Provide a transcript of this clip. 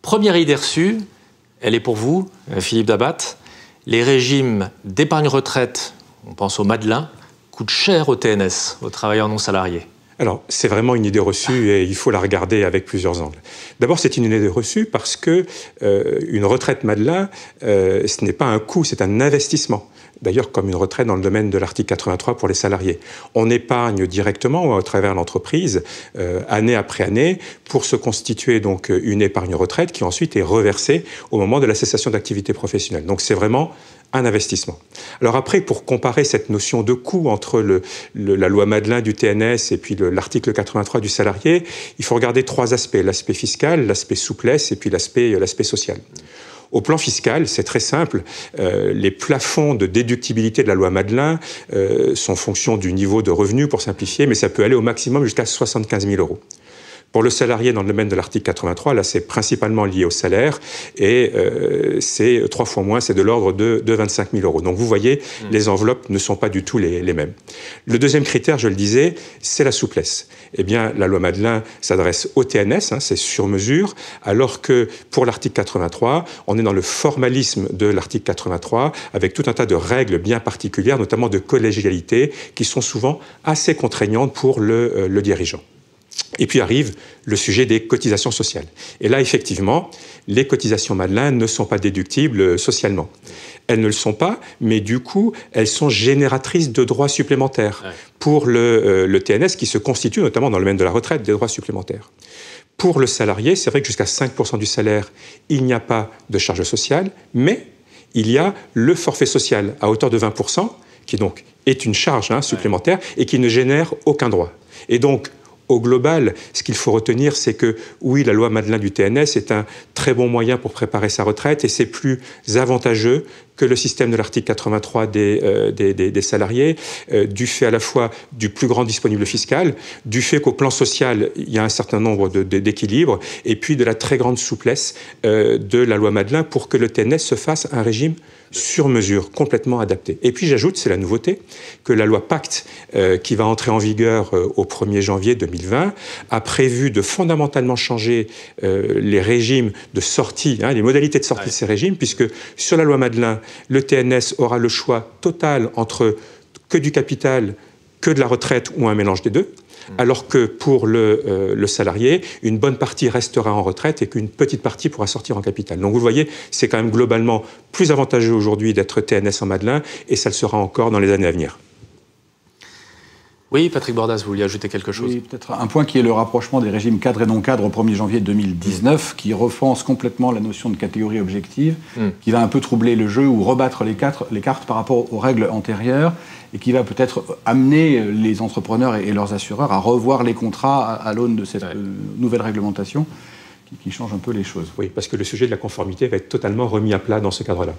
Première idée reçue, elle est pour vous, euh, Philippe Dabat. Les régimes d'épargne retraite, on pense au Madelin, coûtent cher au TNS, aux travailleurs non salariés. Alors, c'est vraiment une idée reçue et il faut la regarder avec plusieurs angles. D'abord, c'est une idée reçue parce que euh, une retraite Madelin, euh, ce n'est pas un coût, c'est un investissement d'ailleurs comme une retraite dans le domaine de l'article 83 pour les salariés. On épargne directement à travers l'entreprise, euh, année après année, pour se constituer donc une épargne retraite qui ensuite est reversée au moment de la cessation d'activité professionnelle. Donc c'est vraiment un investissement. Alors après, pour comparer cette notion de coût entre le, la loi Madeleine du TNS et puis l'article 83 du salarié, il faut regarder trois aspects, l'aspect fiscal, l'aspect souplesse et puis l'aspect euh, social. Au plan fiscal, c'est très simple. Euh, les plafonds de déductibilité de la loi Madelin euh, sont fonction du niveau de revenu, pour simplifier, mais ça peut aller au maximum jusqu'à 75 000 euros. Pour le salarié, dans le domaine de l'article 83, là, c'est principalement lié au salaire et euh, c'est trois fois moins, c'est de l'ordre de, de, 25 000 euros. Donc vous voyez, mm. les enveloppes ne sont pas du tout les, mêmes. Le deuxième critère, je le disais, c'est la souplesse. Eh bien, la loi Madelin s'adresse au TNS, hein, c'est sur mesure, alors que pour l'article 83, on est dans le formalisme de l'article 83 avec tout un tas de règles bien particulières, notamment de collégialité, qui sont souvent assez contraignantes pour le euh, dirigeant. Et puis arrive le sujet des cotisations sociales. Et là, effectivement, les cotisations Madelin ne sont pas déductibles euh, socialement. Elles ne le sont pas, mais du coup, elles sont génératrices de droits supplémentaires pour le, euh, TNS qui se constitue notamment dans le domaine de la retraite des droits supplémentaires. Pour le salarié, c'est vrai que jusqu'à 5% du salaire, il n'y a pas de charge sociale, mais il y a le forfait social à hauteur de 20%, qui donc est une charge hein, supplémentaire et qui ne génère aucun droit. Et donc, au global, ce qu'il faut retenir, c'est que oui, la loi Madelin du TNS est un très bon moyen pour préparer sa retraite et c'est plus avantageux que le système de l'article 83 euh, des, des, salariés, euh, du fait à la fois du plus grand disponible fiscal, du fait qu'au plan social, il y a un certain nombre d'équilibres, et puis de la très grande souplesse euh, de la loi Madelin pour que le TNS se fasse un régime sur mesure, complètement adapté. Et puis j'ajoute, c'est la nouveauté, que la loi Pacte, qui va entrer en vigueur au 1er janvier 2020, a prévu de fondamentalement changer euh, les régimes de sortie, hein, les modalités de sortie de ces régimes, puisque sur la loi Madelin, le TNS aura le choix total entre que du capital, que de la retraite ou un mélange des deux mmh. alors que pour euh, le, salarié, une bonne partie restera en retraite et qu'une petite partie pourra sortir en capital. Donc vous voyez, c'est quand même globalement plus avantageux aujourd'hui d'être TNS en Madeleine et ça le sera encore dans les années à venir. Oui, Patrick Bordas, vous vouliez ajouter quelque chose Oui, peut-être un point qui est le rapprochement des régimes cadres et non cadres au 1er janvier 2019, qui refonce complètement la notion de catégorie objective, hmm. qui va un peu troubler le jeu ou rebattre les, quatre, les cartes par rapport aux règles antérieures et qui va peut-être amener les entrepreneurs et, leurs assureurs à revoir les contrats à, l'aune de cette euh, nouvelle réglementation qui change un peu les choses. Oui, parce que le sujet de la conformité va être totalement remis à plat dans ce cadre-là.